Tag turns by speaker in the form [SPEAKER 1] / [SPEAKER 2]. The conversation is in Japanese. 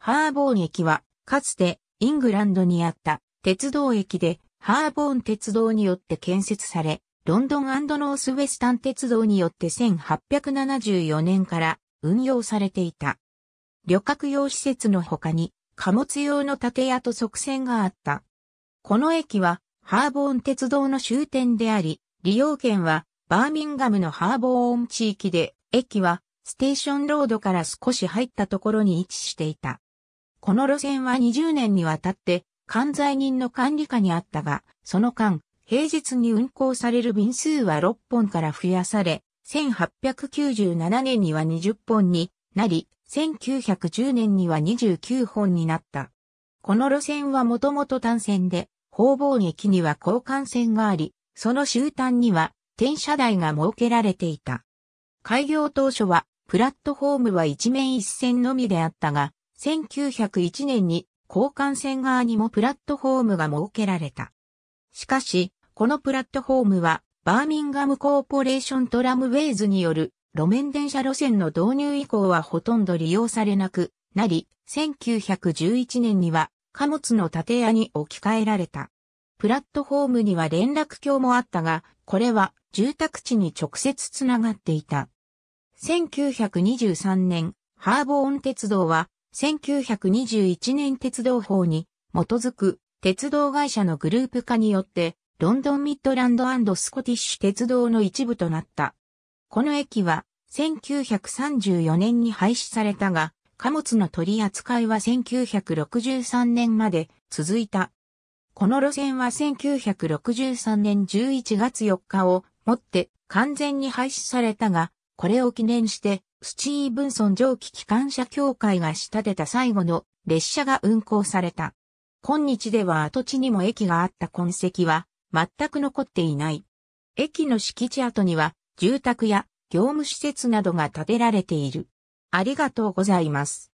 [SPEAKER 1] ハーボーン駅は、かつてイングランドにあった鉄道駅で、ハーボーン鉄道によって建設され、ロンドンノースウェスタン鉄道によって1874年から運用されていた。旅客用施設の他に貨物用の建屋と側線があった。この駅はハーボーン鉄道の終点であり、利用券はバーミンガムのハーボーン地域で、駅はステーションロードから少し入ったところに位置していた。この路線は20年にわたって、関西人の管理下にあったが、その間、平日に運行される便数は6本から増やされ、1897年には20本になり、1910年には29本になった。この路線はもともと単線で、方々駅には交換線があり、その終端には転車台が設けられていた。開業当初は、プラットフォームは一面一線のみであったが、1901年に交換線側にもプラットフォームが設けられた。しかし、このプラットフォームは、バーミンガムコーポレーショントラムウェイズによる路面電車路線の導入以降はほとんど利用されなくなり、1911年には貨物の建屋に置き換えられた。プラットフォームには連絡橋もあったが、これは住宅地に直接つながっていた。1923年、ハーボーン鉄道は1921年鉄道法に基づく鉄道会社のグループ化によってロンドンミッドランドスコティッシュ鉄道の一部となった。この駅は1934年に廃止されたが、貨物の取り扱いは1963年まで続いた。この路線は1963年11月4日をもって完全に廃止されたが、これを記念してスチーブンソン蒸気機関車協会が仕立てた最後の列車が運行された。今日では跡地にも駅があった痕跡は全く残っていない。駅の敷地跡には住宅や業務施設などが建てられている。ありがとうございます。